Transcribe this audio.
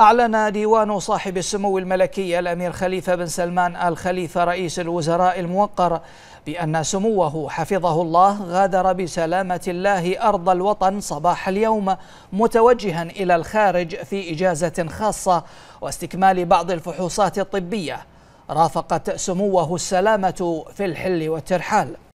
أعلن ديوان صاحب السمو الملكي الأمير خليفة بن سلمان آل خليفة رئيس الوزراء الموقر بأن سموه حفظه الله غادر بسلامة الله أرض الوطن صباح اليوم متوجها إلى الخارج في إجازة خاصة واستكمال بعض الفحوصات الطبية رافقت سموه السلامة في الحل والترحال